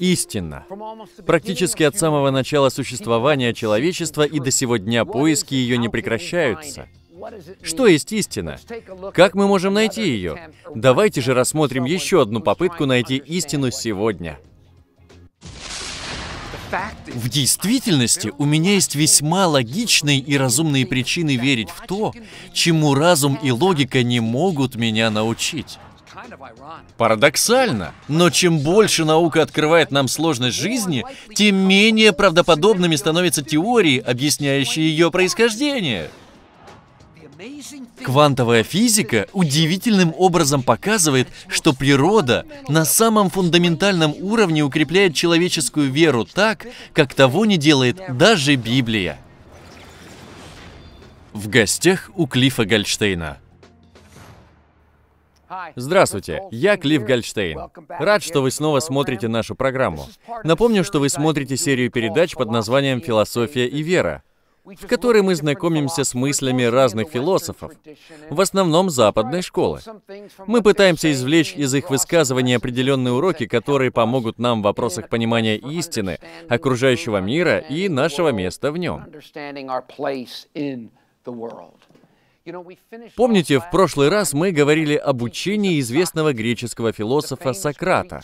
Истина. Практически от самого начала существования человечества и до сего дня поиски ее не прекращаются. Что есть истина? Как мы можем найти ее? Давайте же рассмотрим еще одну попытку найти истину сегодня. В действительности у меня есть весьма логичные и разумные причины верить в то, чему разум и логика не могут меня научить. Парадоксально, но чем больше наука открывает нам сложность жизни, тем менее правдоподобными становятся теории, объясняющие ее происхождение. Квантовая физика удивительным образом показывает, что природа на самом фундаментальном уровне укрепляет человеческую веру так, как того не делает даже Библия. В гостях у Клифа Гольштейна. Здравствуйте, я Клифф Гольдштейн. Рад, что вы снова смотрите нашу программу. Напомню, что вы смотрите серию передач под названием «Философия и вера», в которой мы знакомимся с мыслями разных философов, в основном западной школы. Мы пытаемся извлечь из их высказываний определенные уроки, которые помогут нам в вопросах понимания истины, окружающего мира и нашего места в нем. Помните, в прошлый раз мы говорили об учении известного греческого философа Сократа.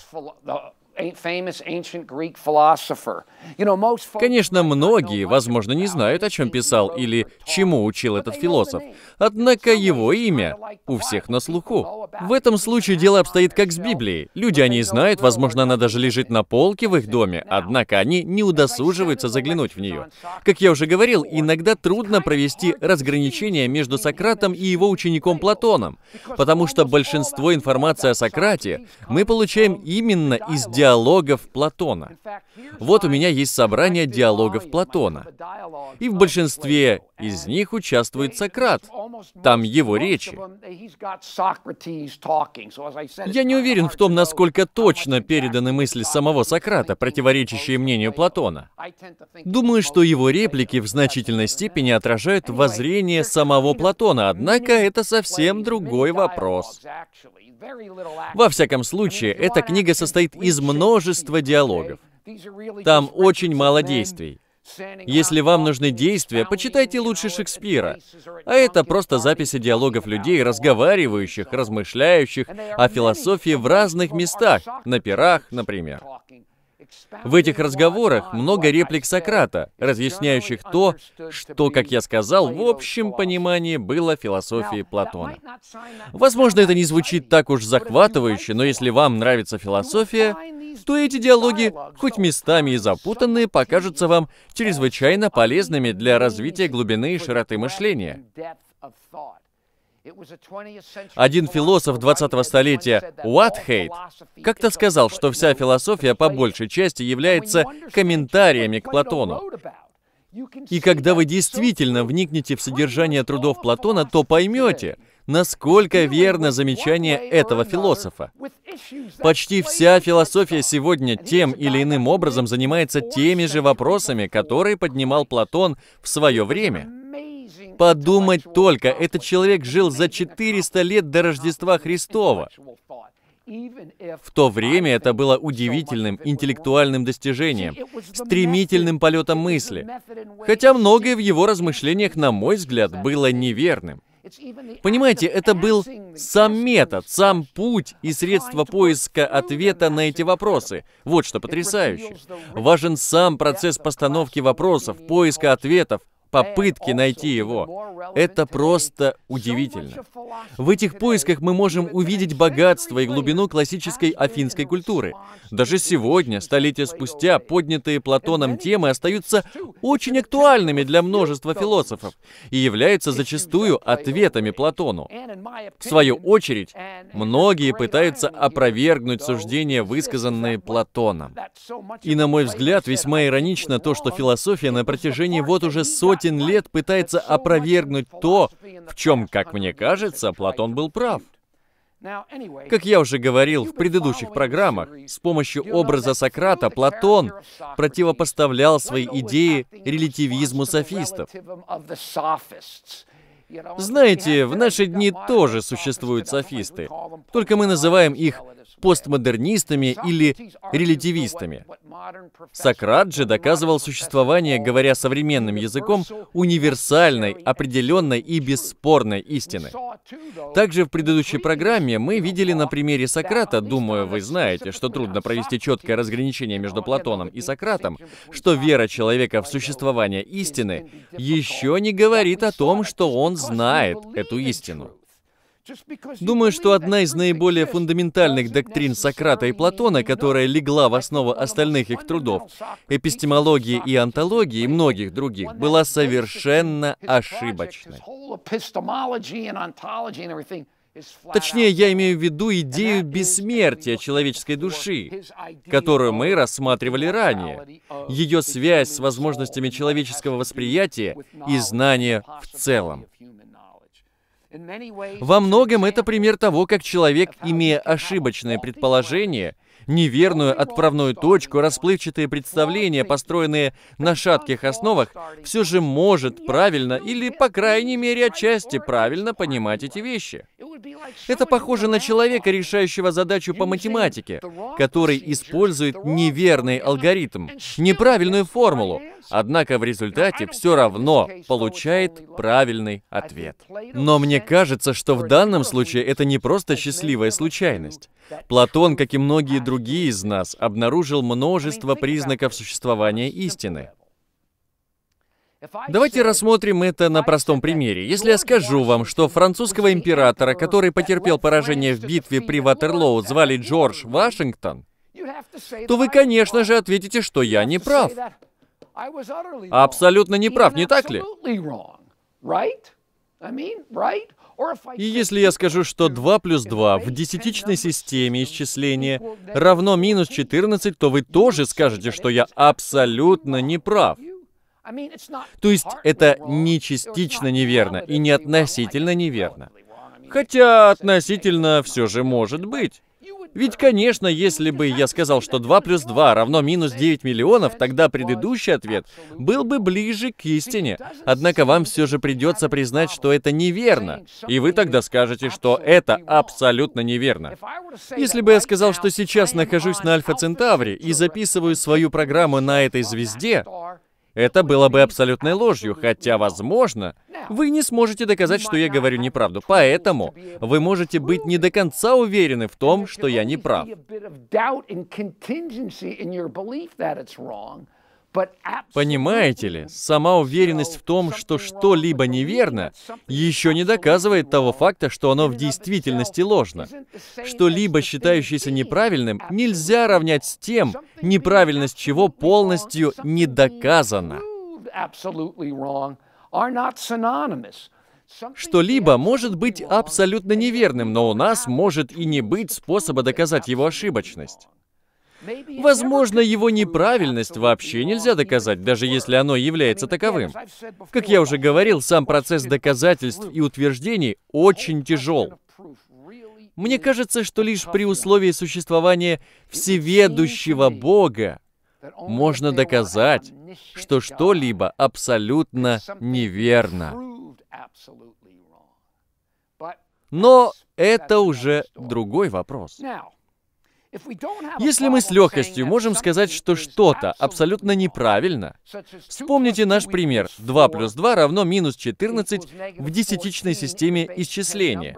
Конечно, многие, возможно, не знают, о чем писал или чему учил этот философ. Однако его имя у всех на слуху. В этом случае дело обстоит как с Библией. Люди о ней знают, возможно, она даже лежит на полке в их доме, однако они не удосуживаются заглянуть в нее. Как я уже говорил, иногда трудно провести разграничение между Сократом и его учеником Платоном, потому что большинство информации о Сократе мы получаем именно из диалога диалогов Платона. Вот у меня есть собрание диалогов Платона. И в большинстве из них участвует Сократ. Там его речи. Я не уверен в том, насколько точно переданы мысли самого Сократа, противоречащие мнению Платона. Думаю, что его реплики в значительной степени отражают воззрение самого Платона, однако это совсем другой вопрос. Во всяком случае, эта книга состоит из множества диалогов. Там очень мало действий. Если вам нужны действия, почитайте лучше Шекспира. А это просто записи диалогов людей, разговаривающих, размышляющих о философии в разных местах, на пирах, например. В этих разговорах много реплик Сократа, разъясняющих то, что, как я сказал, в общем понимании было философией Платона. Возможно, это не звучит так уж захватывающе, но если вам нравится философия, то эти диалоги, хоть местами и запутанные, покажутся вам чрезвычайно полезными для развития глубины и широты мышления. Один философ 20-го столетия, Уатхейт, как-то сказал, что вся философия по большей части является комментариями к Платону. И когда вы действительно вникнете в содержание трудов Платона, то поймете, насколько верно замечание этого философа. Почти вся философия сегодня тем или иным образом занимается теми же вопросами, которые поднимал Платон в свое время. Подумать только, этот человек жил за 400 лет до Рождества Христова. В то время это было удивительным интеллектуальным достижением, стремительным полетом мысли, хотя многое в его размышлениях, на мой взгляд, было неверным. Понимаете, это был сам метод, сам путь и средство поиска ответа на эти вопросы. Вот что потрясающе. Важен сам процесс постановки вопросов, поиска ответов, попытки найти его. Это просто удивительно. В этих поисках мы можем увидеть богатство и глубину классической афинской культуры. Даже сегодня, столетия спустя, поднятые Платоном темы остаются очень актуальными для множества философов и являются зачастую ответами Платону. В свою очередь, многие пытаются опровергнуть суждения, высказанные Платоном. И, на мой взгляд, весьма иронично то, что философия на протяжении вот уже сотни сотен лет пытается опровергнуть то, в чем, как мне кажется, Платон был прав. Как я уже говорил в предыдущих программах, с помощью образа Сократа Платон противопоставлял свои идеи релятивизму софистов. Знаете, в наши дни тоже существуют софисты. Только мы называем их постмодернистами или релятивистами. Сократ же доказывал существование, говоря современным языком, универсальной, определенной и бесспорной истины. Также в предыдущей программе мы видели на примере Сократа, думаю, вы знаете, что трудно провести четкое разграничение между Платоном и Сократом, что вера человека в существование истины еще не говорит о том, что он знает эту истину. Думаю, что одна из наиболее фундаментальных доктрин Сократа и Платона, которая легла в основу остальных их трудов, эпистемологии и антологии и многих других, была совершенно ошибочной. Точнее, я имею в виду идею бессмертия человеческой души, которую мы рассматривали ранее, ее связь с возможностями человеческого восприятия и знания в целом. Во многом это пример того, как человек, имея ошибочное предположение, неверную отправную точку, расплывчатые представления, построенные на шатких основах, все же может правильно или, по крайней мере, отчасти правильно понимать эти вещи. Это похоже на человека, решающего задачу по математике, который использует неверный алгоритм, неправильную формулу, однако в результате все равно получает правильный ответ. Но мне кажется, что в данном случае это не просто счастливая случайность. Платон, как и многие другие другие из нас, обнаружил множество признаков существования истины. Давайте рассмотрим это на простом примере. Если я скажу вам, что французского императора, который потерпел поражение в битве при Ватерлоу, звали Джордж Вашингтон, то вы, конечно же, ответите, что я не прав. Абсолютно не прав, не так ли? И если я скажу, что 2 плюс 2 в десятичной системе исчисления равно минус 14, то вы тоже скажете, что я абсолютно не прав. То есть это не частично неверно и не относительно неверно. Хотя относительно все же может быть. Ведь, конечно, если бы я сказал, что 2 плюс 2 равно минус 9 миллионов, тогда предыдущий ответ был бы ближе к истине. Однако вам все же придется признать, что это неверно. И вы тогда скажете, что это абсолютно неверно. Если бы я сказал, что сейчас нахожусь на Альфа Центавре и записываю свою программу на этой звезде, это было бы абсолютной ложью, хотя, возможно, вы не сможете доказать, что я говорю неправду. Поэтому вы можете быть не до конца уверены в том, что я не прав. Понимаете ли, сама уверенность в том, что что-либо неверно, еще не доказывает того факта, что оно в действительности ложно. Что-либо, считающееся неправильным, нельзя равнять с тем, неправильность чего полностью не доказана. Что-либо может быть абсолютно неверным, но у нас может и не быть способа доказать его ошибочность. Возможно, его неправильность вообще нельзя доказать, даже если оно является таковым. Как я уже говорил, сам процесс доказательств и утверждений очень тяжел. Мне кажется, что лишь при условии существования всеведущего Бога можно доказать, что что-либо абсолютно неверно. Но это уже другой вопрос. Если мы с легкостью можем сказать, что что-то абсолютно неправильно, вспомните наш пример. 2 плюс 2 равно минус 14 в десятичной системе исчисления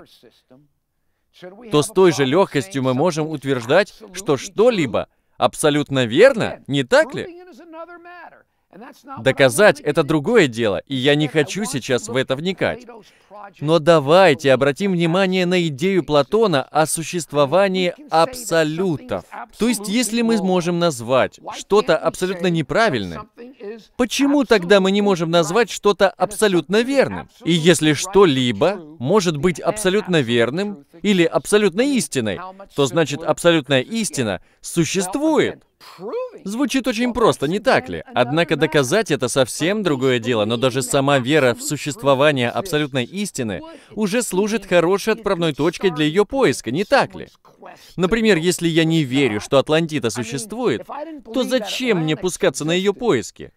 то с той же легкостью мы можем утверждать, что что-либо абсолютно верно, не так ли? Доказать — это другое дело, и я не хочу сейчас в это вникать. Но давайте обратим внимание на идею Платона о существовании абсолютов. То есть, если мы можем назвать что-то абсолютно неправильным, почему тогда мы не можем назвать что-то абсолютно верным? И если что-либо может быть абсолютно верным или абсолютно истиной, то значит абсолютная истина существует. Звучит очень просто, не так ли? Однако доказать это совсем другое дело, но даже сама вера в существование абсолютной истины уже служит хорошей отправной точкой для ее поиска, не так ли? Например, если я не верю, что Атлантида существует, то зачем мне пускаться на ее поиски?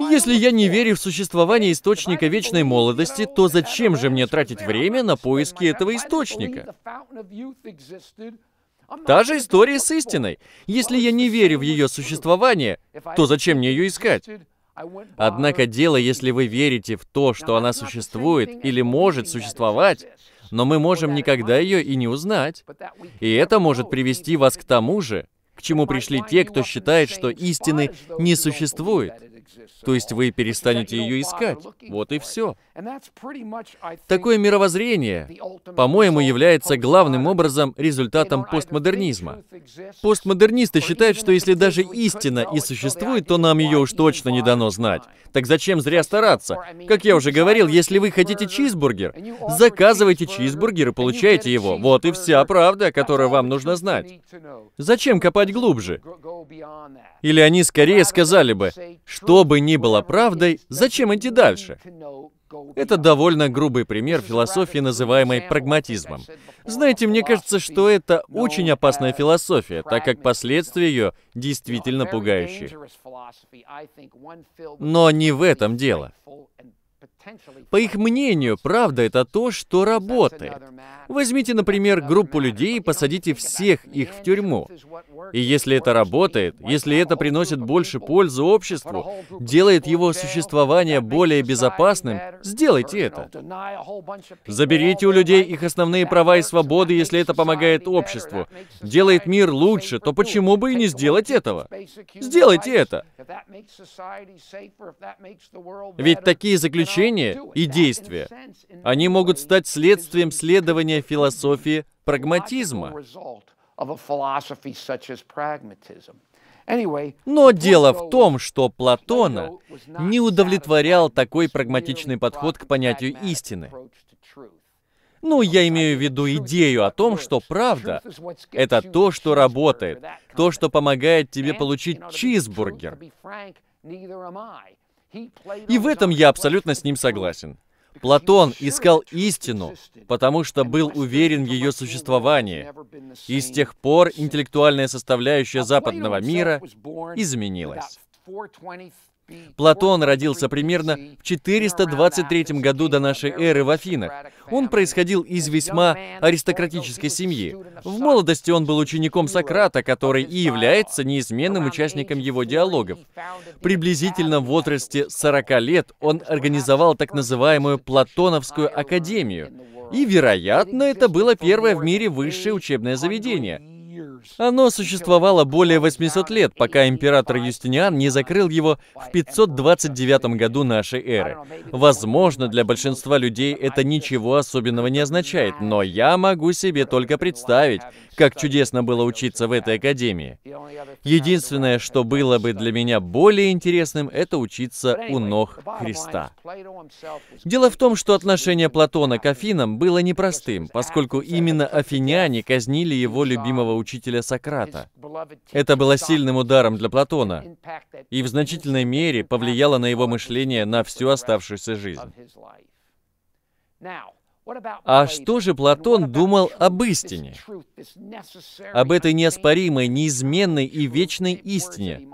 Если я не верю в существование источника вечной молодости, то зачем же мне тратить время на поиски этого источника? Та же история с истиной. Если я не верю в ее существование, то зачем мне ее искать? Однако дело, если вы верите в то, что она существует или может существовать, но мы можем никогда ее и не узнать. И это может привести вас к тому же, к чему пришли те, кто считает, что истины не существует. То есть вы перестанете ее искать. Вот и все. Такое мировоззрение, по-моему, является главным образом результатом постмодернизма. Постмодернисты считают, что если даже истина и существует, то нам ее уж точно не дано знать. Так зачем зря стараться? Как я уже говорил, если вы хотите чизбургер, заказывайте чизбургер и получаете его. Вот и вся правда, которую вам нужно знать. Зачем копать глубже? Или они скорее сказали бы, что что бы ни было правдой, зачем идти дальше? Это довольно грубый пример философии, называемой прагматизмом. Знаете, мне кажется, что это очень опасная философия, так как последствия ее действительно пугающие. Но не в этом дело. По их мнению, правда это то, что работает. Возьмите, например, группу людей и посадите всех их в тюрьму. И если это работает, если это приносит больше пользы обществу, делает его существование более безопасным, сделайте это. Заберите у людей их основные права и свободы, если это помогает обществу, делает мир лучше, то почему бы и не сделать этого? Сделайте это. Ведь такие заключения решение и действие, они могут стать следствием следования философии прагматизма. Но дело в том, что Платона не удовлетворял такой прагматичный подход к понятию истины. Ну, я имею в виду идею о том, что правда — это то, что работает, то, что помогает тебе получить чизбургер. И в этом я абсолютно с ним согласен. Платон искал истину, потому что был уверен в ее существовании. И с тех пор интеллектуальная составляющая западного мира изменилась. Платон родился примерно в 423 году до нашей эры в Афинах. Он происходил из весьма аристократической семьи. В молодости он был учеником Сократа, который и является неизменным участником его диалогов. Приблизительно в возрасте 40 лет он организовал так называемую Платоновскую академию. И, вероятно, это было первое в мире высшее учебное заведение – оно существовало более 800 лет, пока император Юстиниан не закрыл его в 529 году нашей эры. Возможно, для большинства людей это ничего особенного не означает, но я могу себе только представить, как чудесно было учиться в этой академии. Единственное, что было бы для меня более интересным, это учиться у ног Христа. Дело в том, что отношение Платона к Афинам было непростым, поскольку именно афиняне казнили его любимого учителя учителя Сократа. Это было сильным ударом для Платона и в значительной мере повлияло на его мышление на всю оставшуюся жизнь. А что же Платон думал об истине? Об этой неоспоримой, неизменной и вечной истине,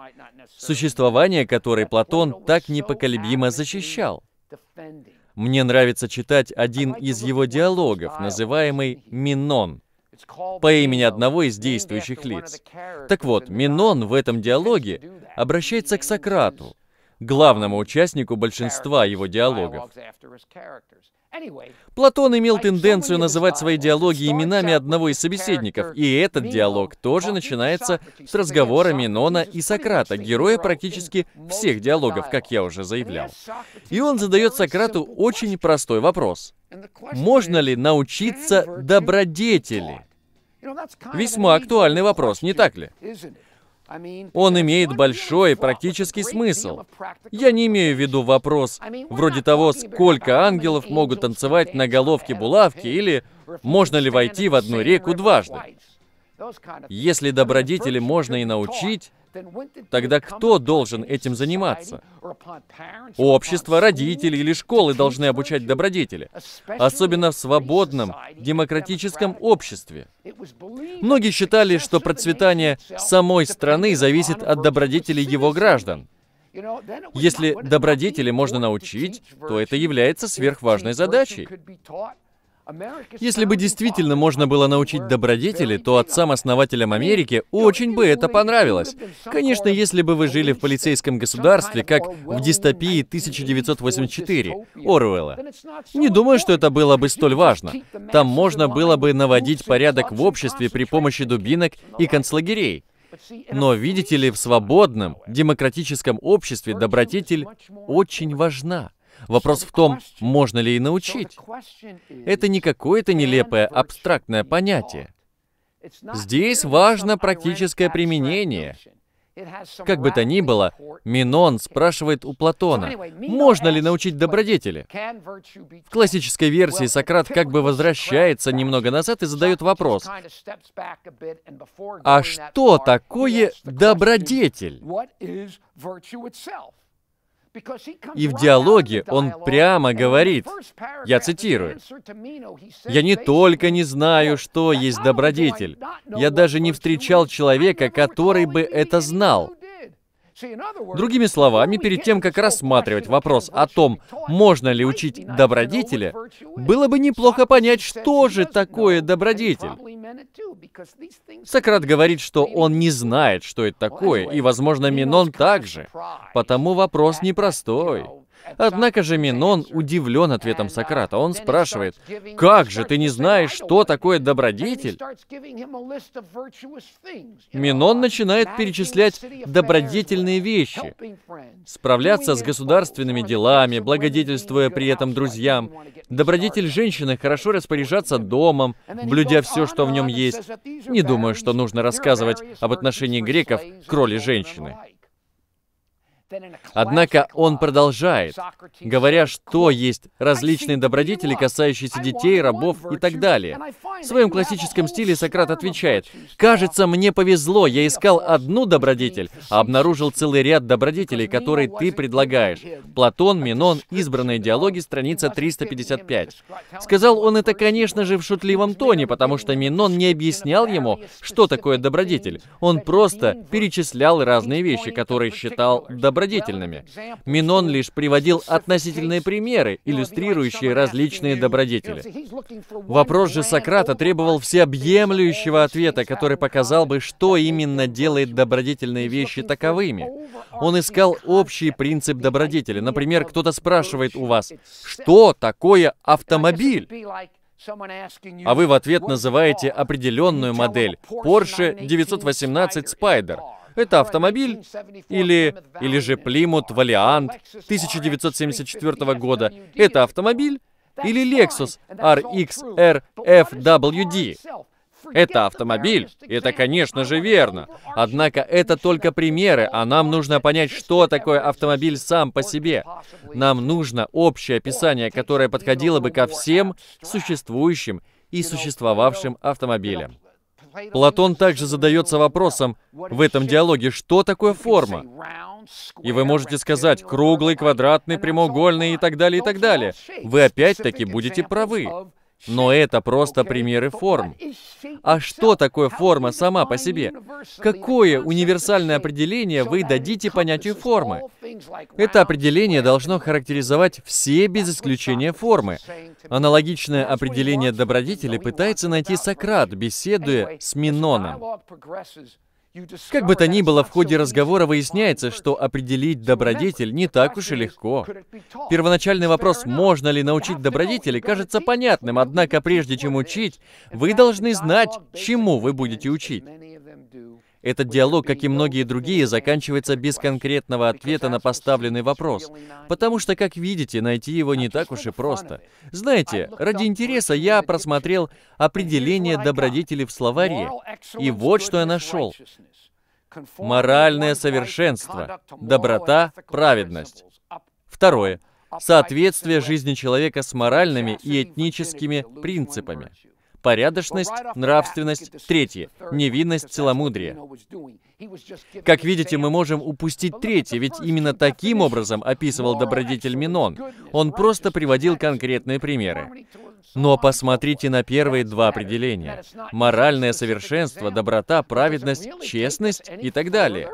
существование которой Платон так непоколебимо защищал? Мне нравится читать один из его диалогов, называемый «Минон», по имени одного из действующих лиц. Так вот, Минон в этом диалоге обращается к Сократу, главному участнику большинства его диалогов. Платон имел тенденцию называть свои диалоги именами одного из собеседников, и этот диалог тоже начинается с разговора Минона и Сократа, героя практически всех диалогов, как я уже заявлял. И он задает Сократу очень простой вопрос. Можно ли научиться добродетели? Весьма актуальный вопрос, не так ли? Он имеет большой практический смысл. Я не имею в виду вопрос вроде того, сколько ангелов могут танцевать на головке булавки или можно ли войти в одну реку дважды. Если добродетели можно и научить, Тогда кто должен этим заниматься? Общество, родители или школы должны обучать добродетели, особенно в свободном, демократическом обществе. Многие считали, что процветание самой страны зависит от добродетелей его граждан. Если добродетели можно научить, то это является сверхважной задачей. Если бы действительно можно было научить добродетели, то отцам-основателям Америки очень бы это понравилось. Конечно, если бы вы жили в полицейском государстве, как в дистопии 1984 Оруэлла. Не думаю, что это было бы столь важно. Там можно было бы наводить порядок в обществе при помощи дубинок и концлагерей. Но видите ли, в свободном, демократическом обществе добродетель очень важна. Вопрос в том, можно ли и научить. Это не какое-то нелепое абстрактное понятие. Здесь важно практическое применение. Как бы то ни было, Минон спрашивает у Платона, можно ли научить добродетели? В классической версии Сократ как бы возвращается немного назад и задает вопрос, а что такое добродетель? И в диалоге он прямо говорит, я цитирую, «Я не только не знаю, что есть добродетель, я даже не встречал человека, который бы это знал». Другими словами, перед тем, как рассматривать вопрос о том, можно ли учить добродетели, было бы неплохо понять, что же такое добродетель. Сократ говорит, что он не знает, что это такое, и, возможно, Минон также. Потому вопрос непростой. Однако же Минон удивлен ответом uh, Сократа. Он спрашивает, как же ты не знаешь, что такое добродетель? Минон uh, начинает перечислять добродетельные uh, вещи, справляться с государственными делами, благодетельствуя при этом друзьям. Добродетель женщины хорошо распоряжаться домом, блюдя все, что в нем есть. Не думаю, что нужно рассказывать об отношении греков к роли женщины. Однако он продолжает, говоря, что есть различные добродетели, касающиеся детей, рабов и так далее. В своем классическом стиле Сократ отвечает, «Кажется, мне повезло, я искал одну добродетель, а обнаружил целый ряд добродетелей, которые ты предлагаешь». Платон, Минон, избранные диалоги, страница 355. Сказал он это, конечно же, в шутливом тоне, потому что Минон не объяснял ему, что такое добродетель. Он просто перечислял разные вещи, которые считал добродетелями добродетельными. Минон лишь приводил относительные примеры, иллюстрирующие различные добродетели. Вопрос же Сократа требовал всеобъемлющего ответа, который показал бы, что именно делает добродетельные вещи таковыми. Он искал общий принцип добродетели. Например, кто-то спрашивает у вас, что такое автомобиль? А вы в ответ называете определенную модель Porsche 918 Spyder. Это автомобиль или, или же Плимут Валиант 1974 года. Это автомобиль или Lexus RXR FWD. Это автомобиль, это, конечно же, верно. Однако это только примеры, а нам нужно понять, что такое автомобиль сам по себе. Нам нужно общее описание, которое подходило бы ко всем существующим и существовавшим автомобилям. Платон также задается вопросом в этом диалоге, что такое форма? И вы можете сказать круглый, квадратный, прямоугольный и так далее, и так далее. Вы опять-таки будете правы. Но это просто примеры форм. А что такое форма сама по себе? Какое универсальное определение вы дадите понятию формы? Это определение должно характеризовать все без исключения формы. Аналогичное определение добродетели пытается найти Сократ, беседуя с Миноном. Как бы то ни было, в ходе разговора выясняется, что определить добродетель не так уж и легко. Первоначальный вопрос, можно ли научить добродетели, кажется понятным, однако прежде чем учить, вы должны знать, чему вы будете учить. Этот диалог, как и многие другие, заканчивается без конкретного ответа на поставленный вопрос, потому что, как видите, найти его не так уж и просто. Знаете, ради интереса я просмотрел определение добродетели в словаре, и вот что я нашел. Моральное совершенство, доброта, праведность. Второе. Соответствие жизни человека с моральными и этническими принципами порядочность, нравственность, третье, невинность, целомудрие. Как видите, мы можем упустить третье, ведь именно таким образом описывал добродетель Минон. Он просто приводил конкретные примеры. Но посмотрите на первые два определения. Моральное совершенство, доброта, праведность, честность и так далее.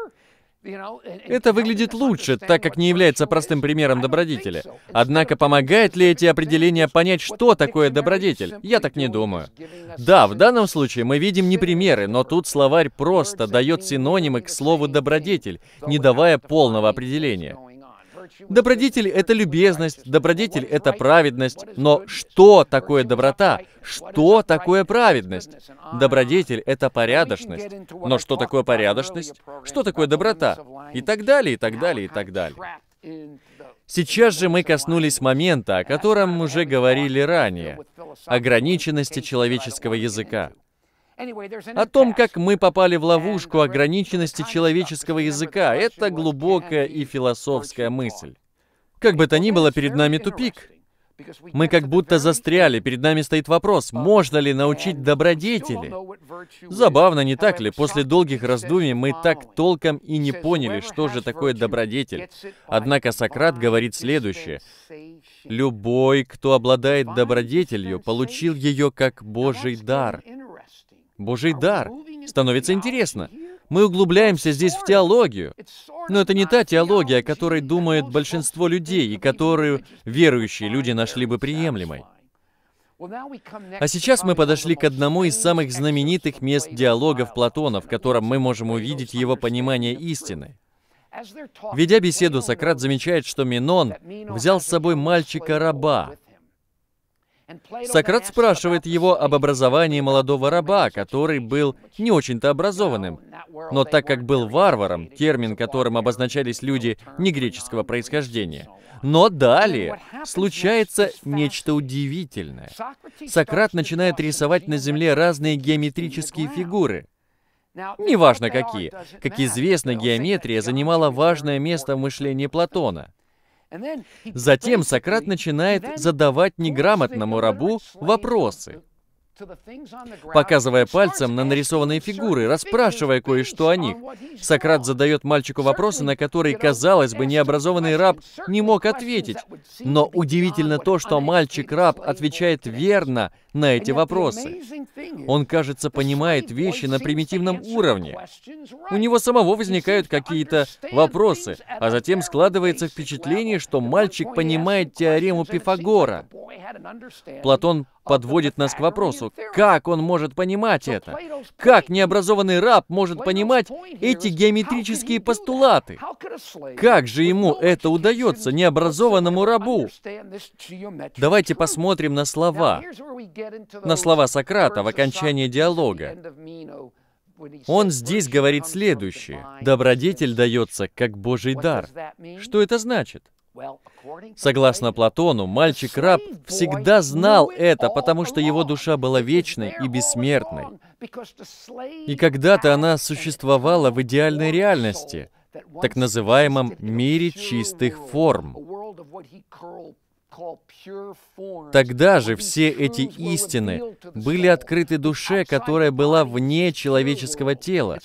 Это выглядит лучше, так как не является простым примером добродетеля. Однако помогает ли эти определения понять, что такое добродетель? Я так не думаю. Да, в данном случае мы видим не примеры, но тут словарь просто дает синонимы к слову «добродетель», не давая полного определения. Добродетель — это любезность, добродетель — это праведность. Но что такое доброта? Что такое праведность? Добродетель — это порядочность. Но что такое порядочность? Что такое доброта? И так далее, и так далее, и так далее. Сейчас же мы коснулись момента, о котором уже говорили ранее, ограниченности человеческого языка. О том, как мы попали в ловушку ограниченности человеческого языка, это глубокая и философская мысль. Как бы то ни было, перед нами тупик. Мы как будто застряли, перед нами стоит вопрос, можно ли научить добродетели? Забавно, не так ли? После долгих раздумий мы так толком и не поняли, что же такое добродетель. Однако Сократ говорит следующее. «Любой, кто обладает добродетелью, получил ее как Божий дар». Божий дар. Становится интересно. Мы углубляемся здесь в теологию. Но это не та теология, о которой думает большинство людей и которую верующие люди нашли бы приемлемой. А сейчас мы подошли к одному из самых знаменитых мест диалогов Платона, в котором мы можем увидеть его понимание истины. Ведя беседу, Сократ замечает, что Минон взял с собой мальчика-раба, Сократ спрашивает его об образовании молодого раба, который был не очень-то образованным. Но так как был варваром, термин которым обозначались люди негреческого происхождения. Но далее случается нечто удивительное. Сократ начинает рисовать на земле разные геометрические фигуры. Неважно какие. Как известно, геометрия занимала важное место в мышлении Платона. Затем Сократ начинает задавать неграмотному рабу вопросы показывая пальцем на нарисованные фигуры, расспрашивая кое-что о них. Сократ задает мальчику вопросы, на которые, казалось бы, необразованный раб не мог ответить. Но удивительно то, что мальчик-раб отвечает верно на эти вопросы. Он, кажется, понимает вещи на примитивном уровне. У него самого возникают какие-то вопросы, а затем складывается впечатление, что мальчик понимает теорему Пифагора. Платон подводит нас к вопросу, как он может понимать это? Как необразованный раб может понимать эти геометрические постулаты? Как же ему это удается, необразованному рабу? Давайте посмотрим на слова, на слова Сократа в окончании диалога. Он здесь говорит следующее. Добродетель дается как Божий дар. Что это значит? Согласно Платону, мальчик-раб всегда знал это, потому что его душа была вечной и бессмертной. И когда-то она существовала в идеальной реальности, так называемом мире чистых форм. Тогда же все эти истины были открыты душе, которая была вне человеческого тела,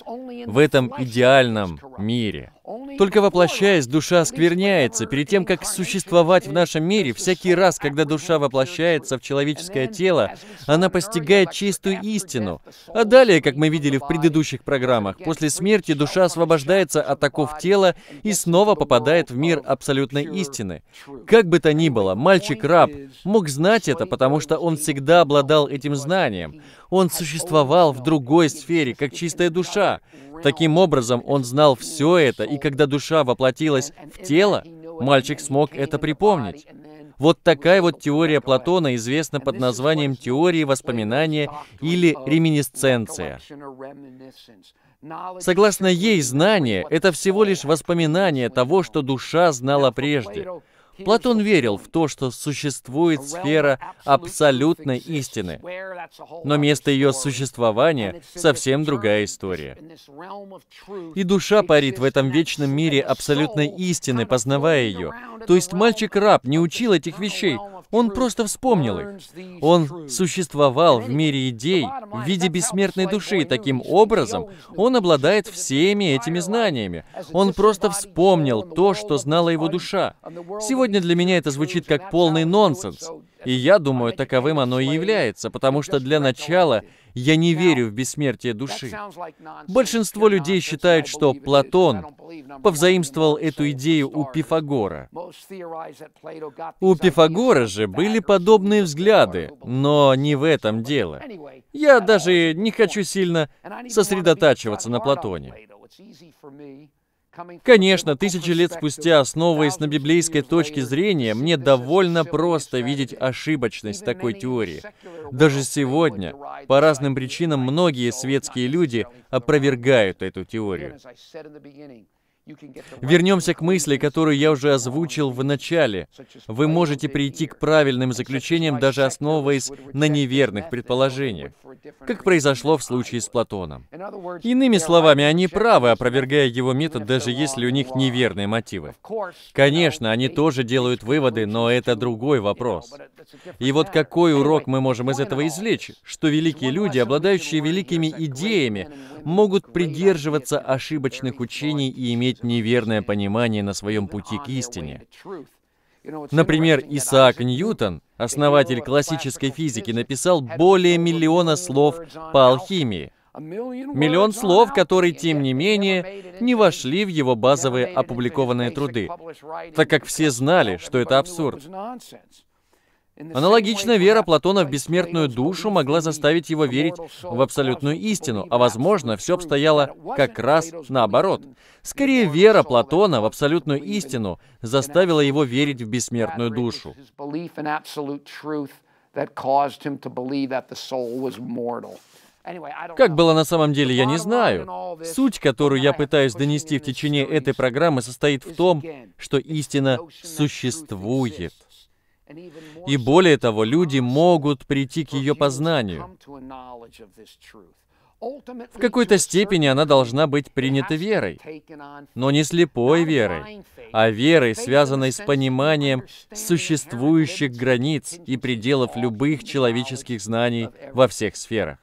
в этом идеальном мире. Только воплощаясь, душа оскверняется. Перед тем, как существовать в нашем мире, всякий раз, когда душа воплощается в человеческое тело, она постигает чистую истину. А далее, как мы видели в предыдущих программах, после смерти душа освобождается от оков тела и снова попадает в мир абсолютной истины. Как бы то ни было, мальчик-раб мог знать это, потому что он всегда обладал этим знанием. Он существовал в другой сфере, как чистая душа. Таким образом, он знал все это, и когда душа воплотилась в тело, мальчик смог это припомнить. Вот такая вот теория Платона известна под названием теории воспоминания или реминисценция. Согласно ей, знание — это всего лишь воспоминание того, что душа знала прежде. Платон верил в то, что существует сфера абсолютной истины, но место ее существования — совсем другая история. И душа парит в этом вечном мире абсолютной истины, познавая ее. То есть мальчик-раб не учил этих вещей, он просто вспомнил их. Он существовал в мире идей в виде бессмертной души, и таким образом он обладает всеми этими знаниями. Он просто вспомнил то, что знала его душа. Сегодня для меня это звучит как полный нонсенс. И я думаю, таковым оно и является, потому что для начала я не верю в бессмертие души. Большинство людей считают, что Платон повзаимствовал эту идею у Пифагора. У Пифагора же были подобные взгляды, но не в этом дело. Я даже не хочу сильно сосредотачиваться на Платоне. Конечно, тысячи лет спустя, основываясь на библейской точке зрения, мне довольно просто видеть ошибочность такой теории. Даже сегодня, по разным причинам, многие светские люди опровергают эту теорию. Вернемся к мысли, которую я уже озвучил в начале. Вы можете прийти к правильным заключениям, даже основываясь на неверных предположениях, как произошло в случае с Платоном. Иными словами, они правы, опровергая его метод, даже если у них неверные мотивы. Конечно, они тоже делают выводы, но это другой вопрос. И вот какой урок мы можем из этого извлечь? Что великие люди, обладающие великими идеями, могут придерживаться ошибочных учений и иметь неверное понимание на своем пути к истине. Например, Исаак Ньютон, основатель классической физики, написал более миллиона слов по алхимии. Миллион слов, которые, тем не менее, не вошли в его базовые опубликованные труды, так как все знали, что это абсурд. Аналогично вера Платона в бессмертную душу могла заставить его верить в абсолютную истину, а возможно, все обстояло как раз наоборот. Скорее, вера Платона в абсолютную истину заставила его верить в бессмертную душу. Как было на самом деле, я не знаю. Суть, которую я пытаюсь донести в течение этой программы, состоит в том, что истина существует. И более того, люди могут прийти к ее познанию. В какой-то степени она должна быть принята верой, но не слепой верой, а верой, связанной с пониманием существующих границ и пределов любых человеческих знаний во всех сферах.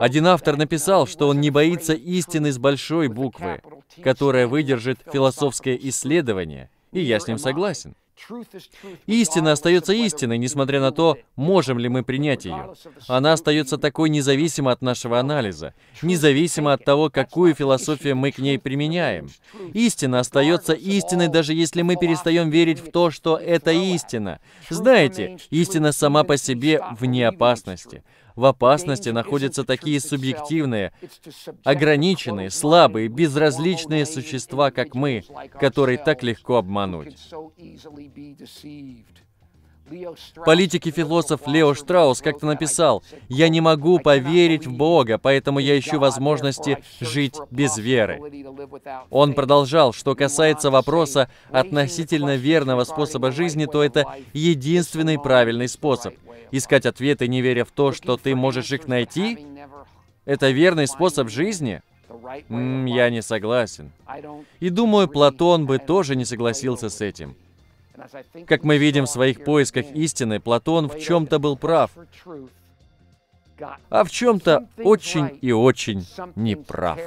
Один автор написал, что он не боится истины с большой буквы, которая выдержит философское исследование, и я с ним согласен. Истина остается истиной, несмотря на то, можем ли мы принять ее. Она остается такой независимо от нашего анализа, независимо от того, какую философию мы к ней применяем. Истина остается истиной, даже если мы перестаем верить в то, что это истина. Знаете, истина сама по себе вне опасности в опасности находятся такие субъективные, ограниченные, слабые, безразличные существа, как мы, которые так легко обмануть. Политик и философ Лео Штраус как-то написал, «Я не могу поверить в Бога, поэтому я ищу возможности жить без веры». Он продолжал, что касается вопроса относительно верного способа жизни, то это единственный правильный способ. Искать ответы, не веря в то, что ты можешь их найти, это верный способ жизни? М -м, я не согласен. И думаю, Платон бы тоже не согласился с этим. Как мы видим в своих поисках истины, Платон в чем-то был прав, а в чем-то очень и очень неправ.